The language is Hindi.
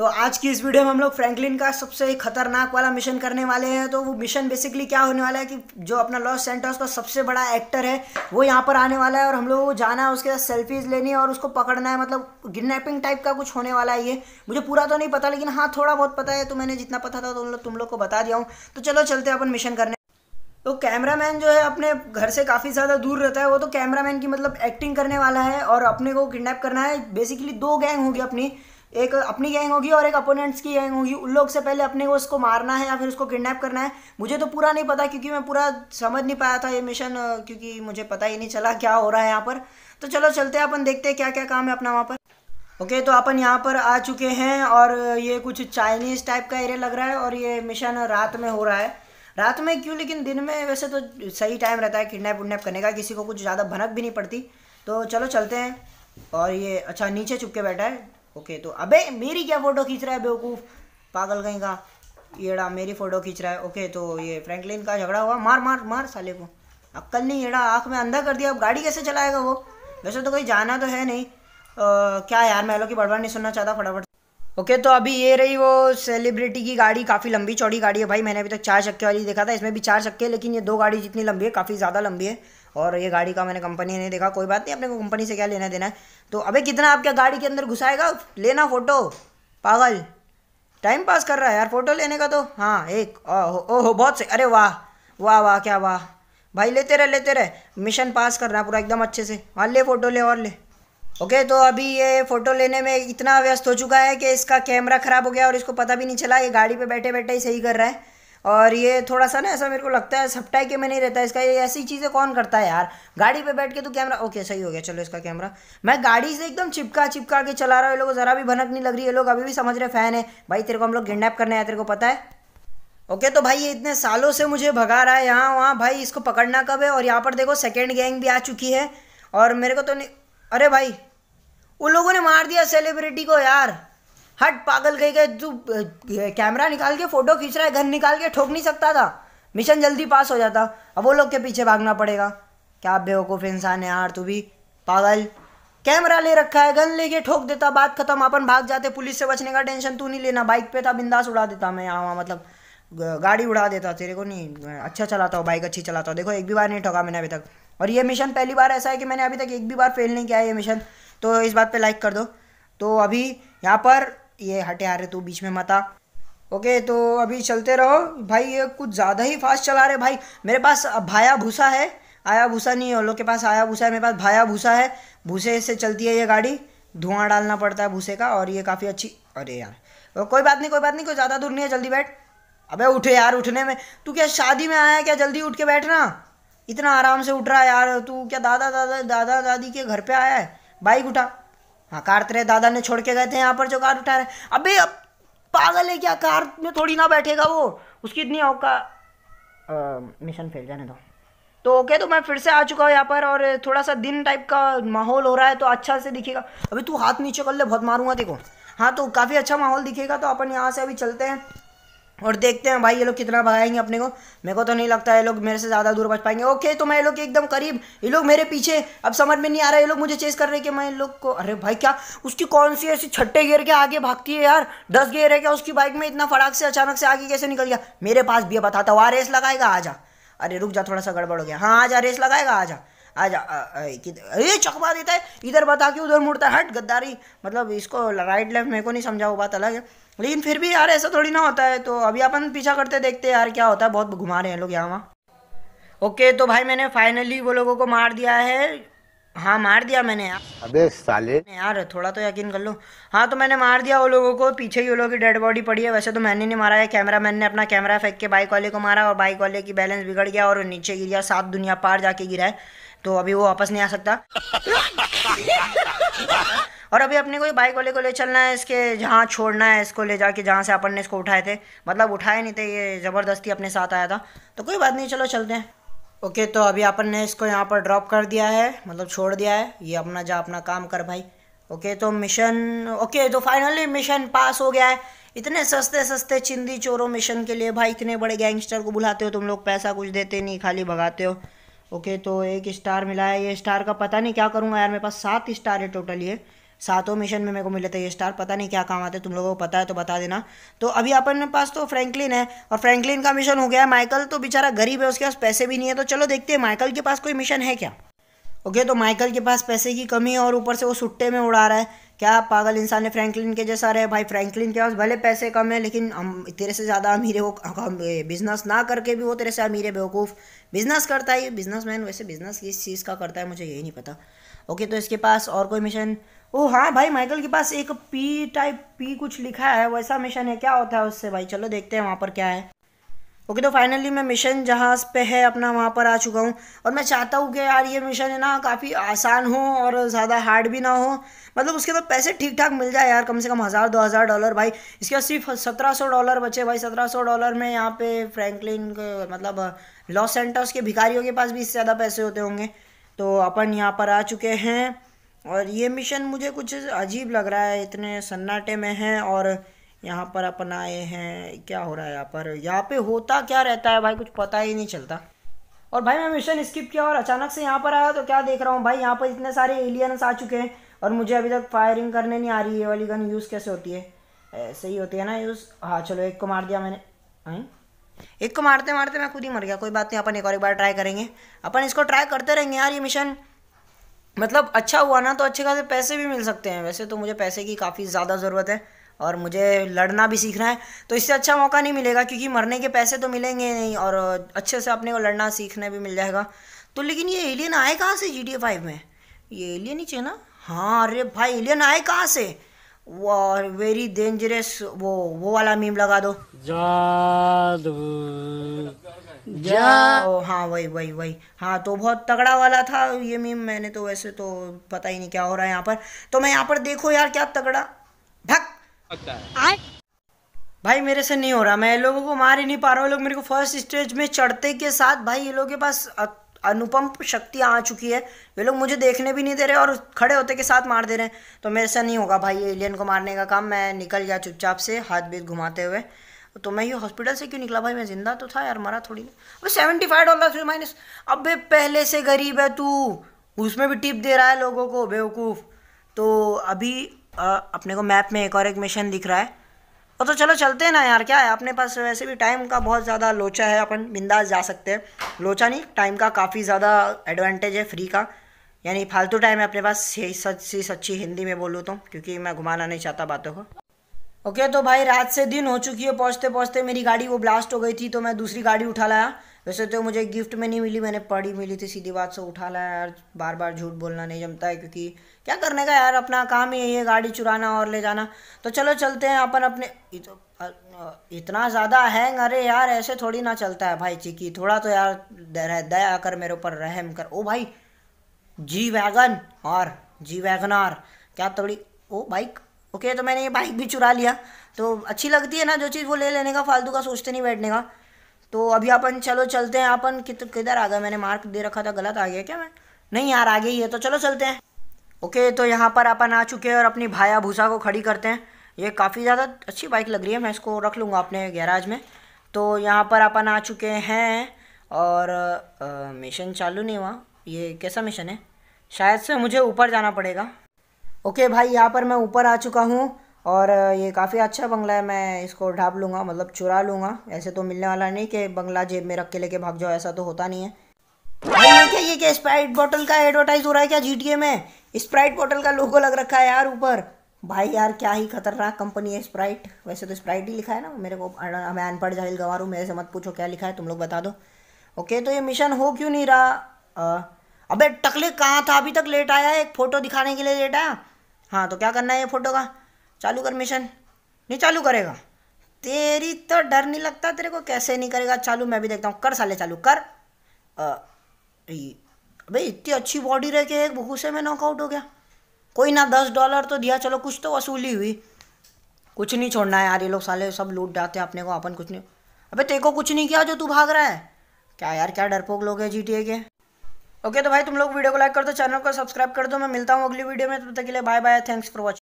तो आज की इस वीडियो में हम लोग फ्रैंकलिन का सबसे खतरनाक वाला मिशन करने वाले हैं तो वो मिशन बेसिकली क्या होने वाला है कि जो अपना लॉस सेंटर्स का सबसे बड़ा एक्टर है वो यहाँ पर आने वाला है और हम लोगों को जाना है उसके साथ सेल्फीज लेनी है और उसको पकड़ना है मतलब किडनेपिंग टाइप का कुछ होने वाला है ये मुझे पूरा तो नहीं पता लेकिन हाँ थोड़ा बहुत पता है तो मैंने जितना पता था तो तुम लोग को बता दिया हूँ तो चलो चलते अपन मिशन करने तो कैमरामैन जो है अपने घर से काफ़ी ज़्यादा दूर रहता है वो तो कैमरामैन की मतलब एक्टिंग करने वाला है और अपने को किडनैप करना है बेसिकली दो गैंग होगी अपनी एक अपनी गैंग होगी और एक अपोनेंट्स की गैंग होगी उन लोग से पहले अपने को उसको मारना है या फिर उसको किडनैप करना है मुझे तो पूरा नहीं पता क्योंकि मैं पूरा समझ नहीं पाया था ये मिशन क्योंकि मुझे पता ही नहीं चला क्या हो रहा है यहाँ पर तो चलो चलते हैं अपन देखते हैं क्या क्या काम है अपना वहाँ पर ओके तो अपन यहाँ पर आ चुके हैं और ये कुछ चाइनीज़ टाइप का एरिया लग रहा है और ये मिशन रात में हो रहा है रात में क्यों लेकिन दिन में वैसे तो सही टाइम रहता है किडनैप उडनैप करने का किसी को कुछ ज़्यादा भनक भी नहीं पड़ती तो चलो चलते हैं और ये अच्छा नीचे चुप के बैठा है ओके तो अबे मेरी क्या फ़ोटो खींच रहा है बेवकूफ़ पागल कहीं का येड़ा मेरी फ़ोटो खींच रहा है ओके तो ये फ्रैंकलिन का झगड़ा हुआ मार मार मार साले को अक्कल नहीं येड़ा आँख में अंधा कर दिया अब गाड़ी कैसे चलाएगा वो वैसे तो कहीं जाना तो है नहीं आ, क्या यार मैं लोग की बड़बड़ नहीं सुनना चाहता फटाफट ओके तो अभी ये रही वो सेलिब्रिटी की गाड़ी काफ़ी लंबी चौड़ी गाड़ी है भाई मैंने अभी तक चार चक्के वाली देखा था इसमें भी चार चक्के लेकिन ये दो गाड़ी जितनी लंबी है काफ़ी ज़्यादा लंबी है और ये गाड़ी का मैंने कंपनी नहीं देखा कोई बात नहीं अपने को कंपनी से क्या लेना देना है तो अबे कितना आपके गाड़ी के अंदर घुसाएगा लेना फ़ोटो पागल टाइम पास कर रहा है यार फ़ोटो लेने का तो हाँ एक ओहो ओहो बहुत से अरे वाह वाह वाह क्या वाह भाई लेते रहे लेते रहे मिशन पास कर रहा पूरा एकदम अच्छे से हाँ ले फ़ोटो ले और ले ओके तो अभी ये फ़ोटो लेने में इतना व्यस्त हो चुका है कि इसका कैमरा ख़राब हो गया और इसको पता भी नहीं चला ये गाड़ी पे बैठे बैठे ही सही कर रहा है और ये थोड़ा सा ना ऐसा मेरे को लगता है सप्टाई के में नहीं रहता है इसका ये ऐसी चीज़ें कौन करता है यार गाड़ी पे बैठ के तो कैमरा ओके सही हो गया चलो इसका कैमरा मैं गाड़ी से एकदम चिपका चिपका के चला रहा हूँ लोगों लोग ज़रा भी भनक नहीं लग रही है लोग अभी भी समझ रहे फ़ैन है भाई तेरे को हम लोग किडनेप करने आए तेरे को पता है ओके okay, तो भाई ये इतने सालों से मुझे भगा रहा है यहाँ वहाँ भाई इसको पकड़ना कब है और यहाँ पर देखो सेकेंड गैंग भी आ चुकी है और मेरे को तो नहीं अरे भाई उन लोगों ने मार दिया सेलिब्रिटी को यार हट पागल गई गए तू कैमरा निकाल के फ़ोटो खींच रहा है घर निकाल के ठोक नहीं सकता था मिशन जल्दी पास हो जाता अब वो लोग के पीछे भागना पड़ेगा क्या बेवकूफ़ इंसान है यार तू भी पागल कैमरा ले रखा है गन लेके ठोक देता बात खत्म अपन भाग जाते पुलिस से बचने का टेंशन तू नहीं लेना बाइक पे था बिंदास उड़ा देता मैं यहाँ वहाँ मतलब गाड़ी उड़ा देता तेरे को नहीं अच्छा चलाता हो बाइक अच्छी चलाता हूँ देखो एक भी बार नहीं ठोका मैंने अभी तक और ये मिशन पहली बार ऐसा है कि मैंने अभी तक एक भी बार फेल नहीं किया है ये मिशन तो इस बात पर लाइक कर दो तो अभी यहाँ पर ये हटे आ रहे तू तो बीच में मता ओके तो अभी चलते रहो भाई ये कुछ ज़्यादा ही फास्ट चला रहे भाई मेरे पास भाया भूसा है आया भूसा नहीं है लोग के पास आया भूसा है मेरे पास भाया भूसा है भूसे से चलती है ये गाड़ी धुआं डालना पड़ता है भूसे का और ये काफ़ी अच्छी अरे यार कोई बात नहीं कोई बात नहीं कोई ज़्यादा दूर नहीं है जल्दी बैठ अबे उठे यार उठने में तू क्या शादी में आया क्या जल्दी उठ के बैठना इतना आराम से उठ रहा है यार तू क्या दादा दादा दादा दादी के घर पे आया है बाइक उठा हाँ कार तेरे दादा ने छोड़ के गए थे यहाँ पर जो कार उठा रहे अबे अब पागल है क्या कार में थोड़ी ना बैठेगा वो उसकी इतनी औका मिशन फेल जाने दो तो ओके तो मैं फिर से आ चुका हूँ यहाँ पर और थोड़ा सा दिन टाइप का माहौल हो रहा है तो अच्छा से दिखेगा अभी तू हाथ नीचे कर ले बहुत मारूंगा देखो हाँ तो काफ़ी अच्छा माहौल दिखेगा तो अपन यहाँ से अभी चलते हैं और देखते हैं भाई ये लोग कितना भगाएंगे अपने को मेरे को तो नहीं लगता ये लोग मेरे से ज़्यादा दूर बच पाएंगे ओके तो मैं ये लोग एकदम करीब ये लोग मेरे पीछे अब समझ में नहीं आ रहा ये लोग मुझे चेस कर रहे कि मैं इन लोग को अरे भाई क्या उसकी कौन सी ऐसी छट्टे गिर के आगे भागती है यार दस गियर है क्या उसकी बाइक में इतना फटाक से अचानक से आगे कैसे निकल गया मेरे पास भी बताता हुआ रेस लगाएगा आ जा अरे रुक जा थोड़ा सा गड़बड़ हो गया हाँ आ जा रेस लगाएगा आ जा आ अरे चकमा देता है इधर बता के उधर मुड़ता है हट गद्दारी मतलब इसको राइट लेफ्ट मेरे को नहीं समझा वो बात अलग है लेकिन फिर भी यार ऐसा थोड़ी ना होता है तो अभी अपन पीछा करते देखते यार क्या होता है बहुत घुमा रहे हैं लोग यहाँ वहाँ ओके तो भाई मैंने फाइनली वो लोगों को मार दिया है हाँ मार दिया मैंने यार अबे साले यार थोड़ा तो यकीन कर लो हाँ तो मैंने मार दिया वो लोगों को पीछे ही वो लोगों की डेड बॉडी पड़ी है वैसे तो मैंने नहीं मारा है कैमरा मैन ने अपना कैमरा फेंक के बाइक वाले को मारा और बाइक वाले की बैलेंस बिगड़ गया और नीचे गिर गया सात दुनिया पार जाके गिरा है तो अभी वो वापस नहीं आ सकता और अभी अपने को ये बाइक वाले को ले चलना है इसके जहाँ छोड़ना है इसको ले जाके जहाँ से अपन ने इसको उठाए थे मतलब उठाए नहीं थे ये ज़बरदस्ती अपने साथ आया था तो कोई बात नहीं चलो चलते हैं ओके तो अभी अपन ने इसको यहाँ पर ड्रॉप कर दिया है मतलब छोड़ दिया है ये अपना जा अपना काम कर भाई ओके तो मिशन ओके तो फाइनली मिशन पास हो गया है इतने सस्ते सस्ते चिंदी चोरों मिशन के लिए भाई इतने बड़े गैंगस्टर को बुलाते हो तुम लोग पैसा कुछ देते नहीं खाली भगाते हो ओके तो एक स्टार मिला है ये स्टार का पता नहीं क्या करूँगा यार मेरे पास सात स्टार है टोटल ये सातों मिशन में मेरे को मिले थे ये स्टार पता नहीं क्या काम आते तुम लोगों को पता है तो बता देना तो अभी अपन पास तो फ्रैंकलिन है और फ्रैंकलिन का मिशन हो गया है माइकल तो बेचारा गरीब है उसके पास पैसे भी नहीं है तो चलो देखते हैं माइकल के पास कोई मिशन है क्या ओके तो माइकल के पास पैसे की कमी है और ऊपर से वो सुट्टे में उड़ा रहा है क्या पागल इंसान है फ्रैंकलिन के जैसा रहे भाई फ्रैंकलिन के पास भले पैसे कम है लेकिन हम तेरे से ज़्यादा अमीर है वो बिज़नेस ना करके भी वो तेरे से अमीर है बेवकूफ़ बिज़नेस करता है ये मैन वैसे बिज़नेस किस चीज़ का करता है मुझे यही नहीं पता ओके तो इसके पास और कोई मिशन ओ oh, हाँ भाई माइकल के पास एक पी टाइप पी कुछ लिखा है वैसा मिशन है क्या होता है उससे भाई चलो देखते हैं वहाँ पर क्या है ओके तो फाइनली मैं मिशन जहाज़ पे है अपना वहाँ पर आ चुका हूँ और मैं चाहता हूँ कि यार ये मिशन है ना काफ़ी आसान हो और ज़्यादा हार्ड भी ना हो मतलब उसके तो पैसे ठीक ठाक मिल जाए यार कम से कम हज़ार दो हज़ार डॉलर भाई इसके बाद सिर्फ सत्रह सौ डॉलर बचे भाई सत्रह सौ डॉलर में यहाँ पे फ्रैंकलिन मतलब लॉस सेंटर्स के भिखारियों के पास भी इससे ज़्यादा पैसे होते होंगे तो अपन यहाँ पर आ चुके हैं और ये मिशन मुझे कुछ अजीब लग रहा है इतने सन्नाटे में हैं और यहाँ पर अपन आए हैं क्या हो रहा है यहाँ पर यहाँ पे होता क्या रहता है भाई कुछ पता ही नहीं चलता और भाई मैं मिशन स्किप किया और अचानक से यहाँ पर आया तो क्या देख रहा हूँ भाई यहाँ पर इतने सारे एलियंस आ चुके हैं और मुझे अभी तक फायरिंग करने नहीं आ रही है वाली गन यूज़ कैसे होती है ऐसे ही होती है ना यूज़ हाँ चलो एक को मार दिया मैंने हाँ एक को मारते मारते मैं खुद ही मर गया कोई बात नहीं अपन एक और एक बार ट्राई करेंगे अपन इसको ट्राई करते रहेंगे यार ये मिशन मतलब अच्छा हुआ ना तो अच्छे खासे पैसे भी मिल सकते हैं वैसे तो मुझे पैसे की काफ़ी ज़्यादा ज़रूरत है और मुझे लड़ना भी सीखना है तो इससे अच्छा मौका नहीं मिलेगा क्योंकि मरने के पैसे तो मिलेंगे नहीं और अच्छे से अपने को लड़ना सीखने भी मिल जाएगा तो लेकिन ये एलियन आए कहाँ से जी टी ए फाइव में ये एलियन ही चाहिए ना हाँ अरे भाई एलियन आए कहाँ से वो वेरी डेंजरस वो वो वाला मीम लगा दो जादू जा ओ, हाँ वही वही वही हाँ तो बहुत तगड़ा वाला था ये मीम मैंने तो वैसे तो पता ही नहीं क्या हो रहा है यहाँ पर तो मैं यहाँ पर देखो यार क्या तगड़ा ढक सकता है भाई मेरे से नहीं हो रहा मैं लोगों को मार ही नहीं पा रहा हूँ लोग मेरे को फर्स्ट स्टेज में चढ़ते के साथ भाई ये लोग के पास अनुपम शक्ति आ चुकी है वे लोग मुझे देखने भी नहीं दे रहे और खड़े होते के साथ मार दे रहे हैं तो मेरे से नहीं होगा भाई एलियन को मारने का काम मैं निकल गया चुपचाप से हाथ बीत घुमाते हुए तो मैं ये हॉस्पिटल से क्यों निकला भाई मैं ज़िंदा तो था यार मरा थोड़ी ना अब seventy five dollar three minus अब पहले से गरीब है तू उसमें भी टिप दे रहा है लोगों को बेवकूफ़ तो अभी आ, अपने को मैप में एक और एक मिशन दिख रहा है और तो चलो चलते हैं ना यार क्या है अपने पास वैसे भी टाइम का बहुत ज़्यादा लोचा है अपन बिंदास जा सकते हैं लोचा नहीं टाइम का काफ़ी ज़्यादा एडवांटेज है फ्री का यानी फालतू टाइम है अपने पास सच्ची सच्ची हिंदी में बोलूँ तो क्योंकि मैं घुमाना नहीं चाहता बातों को ओके तो भाई रात से दिन हो चुकी है पहुँचते पहुँचते मेरी गाड़ी वो ब्लास्ट हो गई थी तो मैं दूसरी गाड़ी उठा लाया वैसे तो मुझे गिफ्ट में नहीं मिली मैंने पड़ी मिली थी सीधी बात से उठा लाया यार बार बार झूठ बोलना नहीं जमता है क्योंकि क्या करने का यार अपना काम ही है है गाड़ी चुराना और ले जाना तो चलो चलते हैं अपन अपने तो- इतना ज़्यादा हैंग अरे यार ऐसे थोड़ी ना चलता है भाई चिकी थोड़ा तो यार दया कर मेरे ऊपर रहम कर ओ भाई जी वैगन और जी वैगन क्या थोड़ी ओ बाइक ओके तो मैंने ये बाइक भी चुरा लिया तो अच्छी लगती है ना जो चीज़ वो ले लेने का फालतू का सोचते नहीं बैठने का तो अभी अपन चलो चलते हैं अपन कित किधर आ गया मैंने मार्क दे रखा था गलत आ गया क्या मैं नहीं यार आगे ही है तो चलो चलते हैं ओके तो यहाँ पर अपन आ चुके हैं और अपनी भाया भूसा को खड़ी करते हैं ये काफ़ी ज़्यादा अच्छी बाइक लग रही है मैं इसको रख लूँगा अपने गैराज में तो यहाँ पर अपन आ चुके हैं और मिशन चालू नहीं हुआ ये कैसा मिशन है शायद से मुझे ऊपर जाना पड़ेगा ओके भाई यहाँ पर मैं ऊपर आ चुका हूँ और ये काफ़ी अच्छा बंगला है मैं इसको ढाप लूँगा मतलब चुरा लूँगा ऐसे तो मिलने वाला नहीं कि बंगला जेब में रख के लेके भाग जाओ ऐसा तो होता नहीं है भाई ये क्या ये क्या स्प्राइट बॉटल का एडवर्टाइज हो रहा है क्या जी में स्प्राइट बॉटल का लोगो लग रखा है यार ऊपर भाई यार क्या ही खतरनाक कंपनी है स्प्राइट वैसे तो स्प्राइट ही लिखा है ना मेरे को मैं अनपढ़ जाहिल गंवार मेरे से मत पूछो क्या लिखा है तुम लोग बता दो ओके तो ये मिशन हो क्यों नहीं रहा अबे टकले कहाँ था अभी तक लेट आया एक फ़ोटो दिखाने के लिए लेट आया हाँ तो क्या करना है ये फोटो का चालू कर मिशन नहीं चालू करेगा तेरी तो डर नहीं लगता तेरे को कैसे नहीं करेगा चालू मैं भी देखता हूँ कर साले चालू कर भाई इतनी अच्छी बॉडी रह के एक से में नॉकआउट हो गया कोई ना दस डॉलर तो दिया चलो कुछ तो वसूली हुई कुछ नहीं छोड़ना है यार ये लोग साले सब लूट जाते हैं अपने को अपन कुछ नहीं अबे तेरे को कुछ नहीं किया जो तू भाग रहा है क्या यार क्या डरपोक लोग है जी के ओके तो भाई तुम लोग वीडियो को लाइक कर दो चैनल को सब्सक्राइब कर दो मैं मिलता हूँ अगली वीडियो में तब तक के लिए bye bye thanks for watching